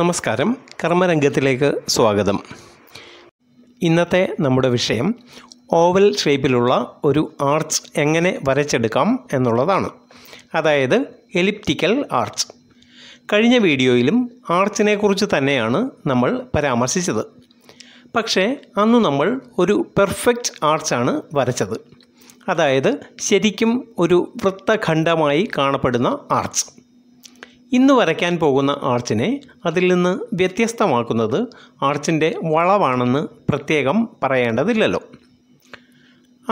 നമസ്കാരം കർമ്മരംഗത്തിലേക്ക് സ്വാഗതം ഇന്നത്തെ നമ്മുടെ വിഷയം ഓവൽ ഷേപ്പിലുള്ള ഒരു ആർച്ച് എങ്ങനെ വരച്ചെടുക്കാം എന്നുള്ളതാണ് അതായത് എലിപ്റ്റിക്കൽ ആർച്ച് കഴിഞ്ഞ വീഡിയോയിലും ആർച്ചിനെക്കുറിച്ച് തന്നെയാണ് നമ്മൾ പരാമർശിച്ചത് പക്ഷേ അന്ന് നമ്മൾ ഒരു പെർഫെക്റ്റ് ആർച്ചാണ് വരച്ചത് അതായത് ശരിക്കും ഒരു വൃത്തഖണ്ഡമായി കാണപ്പെടുന്ന ആർച്ച് ഇന്ന് വരയ്ക്കാൻ പോകുന്ന ആർച്ചിനെ അതിൽ നിന്ന് വ്യത്യസ്തമാക്കുന്നത് ആർച്ചിൻ്റെ വളവാണെന്ന് പ്രത്യേകം പറയേണ്ടതില്ലല്ലോ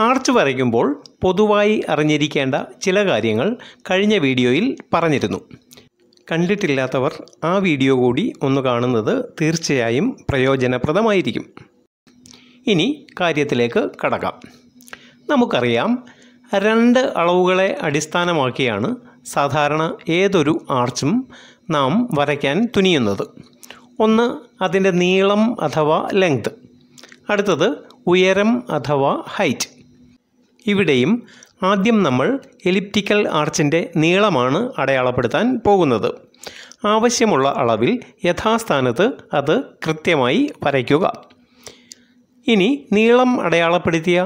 ആർച്ച് വരയ്ക്കുമ്പോൾ പൊതുവായി അറിഞ്ഞിരിക്കേണ്ട ചില കാര്യങ്ങൾ കഴിഞ്ഞ വീഡിയോയിൽ പറഞ്ഞിരുന്നു കണ്ടിട്ടില്ലാത്തവർ ആ വീഡിയോ കൂടി ഒന്ന് കാണുന്നത് തീർച്ചയായും പ്രയോജനപ്രദമായിരിക്കും ഇനി കാര്യത്തിലേക്ക് കടക്കാം നമുക്കറിയാം രണ്ട് അളവുകളെ അടിസ്ഥാനമാക്കിയാണ് സാധാരണ ഏതൊരു ആർച്ചും നാം വരയ്ക്കാൻ തുനിയുന്നത് ഒന്ന് അതിൻ്റെ നീളം അഥവാ ലെങ്ത് അടുത്തത് ഉയരം അഥവാ ഹൈറ്റ് ഇവിടെയും ആദ്യം നമ്മൾ എലിപ്റ്റിക്കൽ ആർച്ചിൻ്റെ നീളമാണ് അടയാളപ്പെടുത്താൻ പോകുന്നത് ആവശ്യമുള്ള അളവിൽ യഥാസ്ഥാനത്ത് അത് കൃത്യമായി വരയ്ക്കുക ഇനി നീളം അടയാളപ്പെടുത്തിയ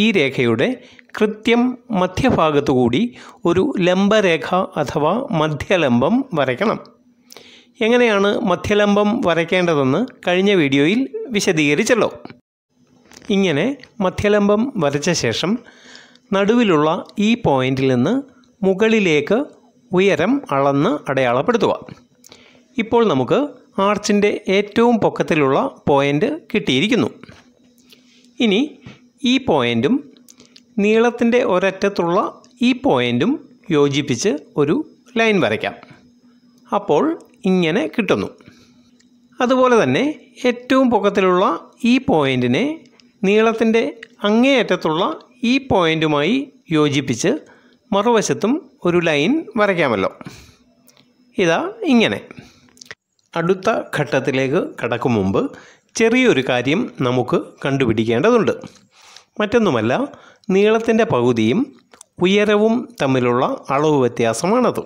ഈ രേഖയുടെ കൃത്യം മധ്യഭാഗത്തുകൂടി ഒരു ലംബരേഖ അഥവാ മധ്യലംബം വരയ്ക്കണം എങ്ങനെയാണ് മധ്യലംബം വരയ്ക്കേണ്ടതെന്ന് കഴിഞ്ഞ വീഡിയോയിൽ വിശദീകരിച്ചല്ലോ ഇങ്ങനെ മധ്യലംബം വരച്ച ശേഷം നടുവിലുള്ള ഈ പോയിന്റിൽ നിന്ന് മുകളിലേക്ക് ഉയരം അളന്ന് അടയാളപ്പെടുത്തുക ഇപ്പോൾ നമുക്ക് ആർച്ചിൻ്റെ ഏറ്റവും പൊക്കത്തിലുള്ള പോയിൻ്റ് കിട്ടിയിരിക്കുന്നു ഇനി ഈ പോയിൻറ്റും നീളത്തിൻ്റെ ഒരറ്റത്തുള്ള ഈ പോയിൻറ്റും യോജിപ്പിച്ച് ഒരു ലൈൻ വരയ്ക്കാം അപ്പോൾ ഇങ്ങനെ കിട്ടുന്നു അതുപോലെ തന്നെ ഏറ്റവും പൊക്കത്തിലുള്ള ഈ പോയിൻറ്റിനെ നീളത്തിൻ്റെ അങ്ങേയറ്റത്തുള്ള ഈ പോയിൻറ്റുമായി യോജിപ്പിച്ച് മറുവശത്തും ഒരു ലൈൻ വരയ്ക്കാമല്ലോ ഇതാ ഇങ്ങനെ അടുത്ത ഘട്ടത്തിലേക്ക് കടക്കും മുമ്പ് ചെറിയൊരു കാര്യം നമുക്ക് കണ്ടുപിടിക്കേണ്ടതുണ്ട് മറ്റൊന്നുമല്ല നീളത്തിൻ്റെ പകുതിയും ഉയരവും തമ്മിലുള്ള അളവ് വ്യത്യാസമാണത്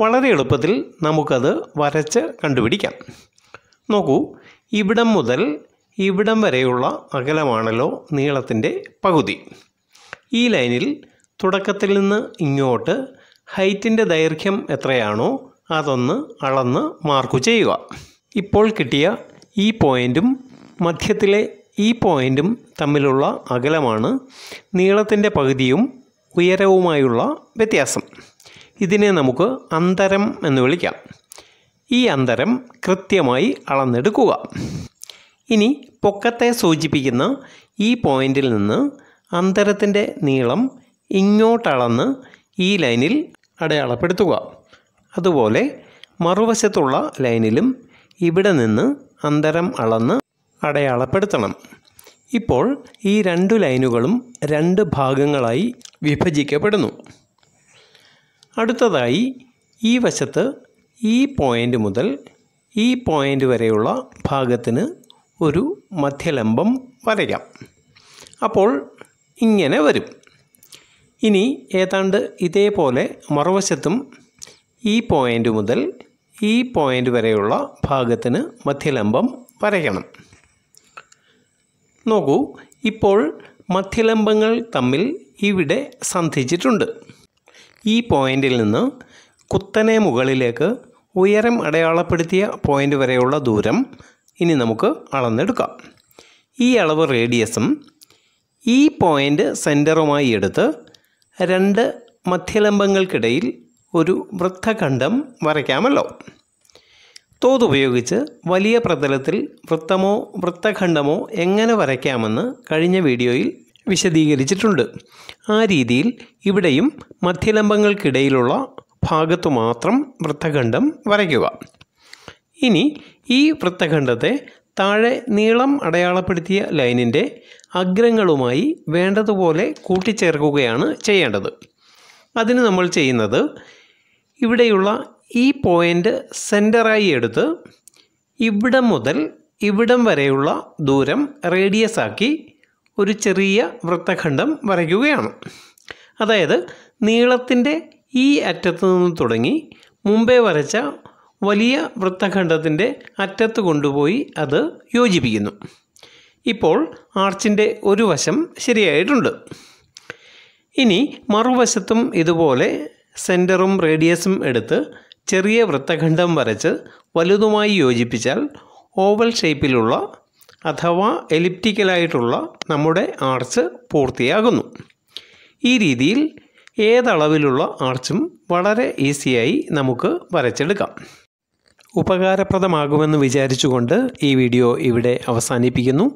വളരെ എളുപ്പത്തിൽ നമുക്കത് വരച്ച് കണ്ടുപിടിക്കാം നോക്കൂ ഇവിടം മുതൽ ഇവിടം വരെയുള്ള അകലമാണല്ലോ നീളത്തിൻ്റെ പകുതി ഈ ലൈനിൽ തുടക്കത്തിൽ നിന്ന് ഇങ്ങോട്ട് ഹൈറ്റിൻ്റെ ദൈർഘ്യം എത്രയാണോ അതൊന്ന് അളന്ന് മാർക്ക് ചെയ്യുക ഇപ്പോൾ കിട്ടിയ ഈ പോയിൻറ്റും മധ്യത്തിലെ ഈ പോയിൻറ്റും തമ്മിലുള്ള അകലമാണ് നീളത്തിൻ്റെ പകുതിയും ഉയരവുമായുള്ള വ്യത്യാസം ഇതിനെ നമുക്ക് അന്തരം എന്ന് വിളിക്കാം ഈ അന്തരം കൃത്യമായി അളന്നെടുക്കുക ഇനി പൊക്കത്തെ സൂചിപ്പിക്കുന്ന ഈ പോയിന്റിൽ നിന്ന് അന്തരത്തിൻ്റെ നീളം ഇങ്ങോട്ടളന്ന് ഈ ലൈനിൽ അടയാളപ്പെടുത്തുക അതുപോലെ മറുവശത്തുള്ള ലൈനിലും ഇവിടെ നിന്ന് അന്തരം അളന്ന് അടയാളപ്പെടുത്തണം ഇപ്പോൾ ഈ രണ്ട് ലൈനുകളും രണ്ട് ഭാഗങ്ങളായി വിഭജിക്കപ്പെടുന്നു അടുത്തതായി ഈ വശത്ത് ഈ പോയിൻ്റ് മുതൽ ഈ പോയിൻ്റ് വരെയുള്ള ഭാഗത്തിന് ഒരു മധ്യലംബം വരയ്ക്കാം അപ്പോൾ ഇങ്ങനെ വരും ഇനി ഏതാണ്ട് ഇതേപോലെ മറുവശത്തും ഈ പോയിൻ്റ് മുതൽ ഈ പോയിൻ്റ് വരെയുള്ള ഭാഗത്തിന് മധ്യലംബം വരയ്ക്കണം നോക്കൂ ഇപ്പോൾ മധ്യലംബങ്ങൾ തമ്മിൽ ഇവിടെ സന്ധിച്ചിട്ടുണ്ട് ഈ പോയിന്റിൽ നിന്ന് കുത്തനെ മുകളിലേക്ക് ഉയരം അടയാളപ്പെടുത്തിയ പോയിന്റ് വരെയുള്ള ദൂരം ഇനി നമുക്ക് അളന്നെടുക്കാം ഈ അളവ് റേഡിയസും ഈ പോയിൻ്റ് സെൻറ്ററുമായി എടുത്ത് രണ്ട് മധ്യലംബങ്ങൾക്കിടയിൽ ഒരു വൃത്തഖണ്ഡം വരയ്ക്കാമല്ലോ തോതുപയോഗിച്ച് വലിയ പ്രതലത്തിൽ വൃത്തമോ വൃത്തഖണ്ഡമോ എങ്ങനെ വരയ്ക്കാമെന്ന് കഴിഞ്ഞ വീഡിയോയിൽ വിശദീകരിച്ചിട്ടുണ്ട് ആ രീതിയിൽ ഇവിടെയും മധ്യലംബങ്ങൾക്കിടയിലുള്ള ഭാഗത്തു മാത്രം വൃത്തഖണ്ഡം വരയ്ക്കുക ഇനി ഈ വൃത്തഖണ്ഡത്തെ താഴെ നീളം അടയാളപ്പെടുത്തിയ ലൈനിൻ്റെ അഗ്രങ്ങളുമായി വേണ്ടതുപോലെ കൂട്ടിച്ചേർക്കുകയാണ് ചെയ്യേണ്ടത് അതിന് നമ്മൾ ചെയ്യുന്നത് ഇവിടെയുള്ള ഈ പോയിൻ്റ് സെൻറ്ററായി എടുത്ത് ഇവിടം മുതൽ ഇവിടം വരെയുള്ള ദൂരം റേഡിയസ് ആക്കി ഒരു ചെറിയ വൃത്തഖണ്ഡം വരയ്ക്കുകയാണ് അതായത് നീളത്തിൻ്റെ ഈ അറ്റത്ത് നിന്ന് തുടങ്ങി മുമ്പേ വരച്ച വലിയ വൃത്തഖണ്ഡത്തിൻ്റെ അറ്റത്ത് കൊണ്ടുപോയി അത് യോജിപ്പിക്കുന്നു ഇപ്പോൾ ആർച്ചിൻ്റെ ഒരു വശം ശരിയായിട്ടുണ്ട് ഇനി മറുവശത്തും ഇതുപോലെ സെൻറ്ററും റേഡിയസും എടുത്ത് ചെറിയ വൃത്തഖണ്ഡം വരച്ച് വലുതുമായി യോജിപ്പിച്ചാൽ ഓവൽ ഷേപ്പിലുള്ള അഥവാ എലിപ്റ്റിക്കലായിട്ടുള്ള നമ്മുടെ ആർച്ച് പൂർത്തിയാകുന്നു ഈ രീതിയിൽ ഏതളവിലുള്ള ആർച്ചും വളരെ ഈസിയായി നമുക്ക് വരച്ചെടുക്കാം ഉപകാരപ്രദമാകുമെന്ന് വിചാരിച്ചുകൊണ്ട് ഈ വീഡിയോ ഇവിടെ അവസാനിപ്പിക്കുന്നു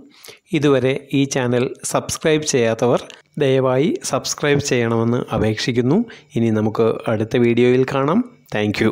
ഇതുവരെ ഈ ചാനൽ സബ്സ്ക്രൈബ് ചെയ്യാത്തവർ ദയവായി സബ്സ്ക്രൈബ് ചെയ്യണമെന്ന് അപേക്ഷിക്കുന്നു ഇനി നമുക്ക് അടുത്ത വീഡിയോയിൽ കാണാം താങ്ക്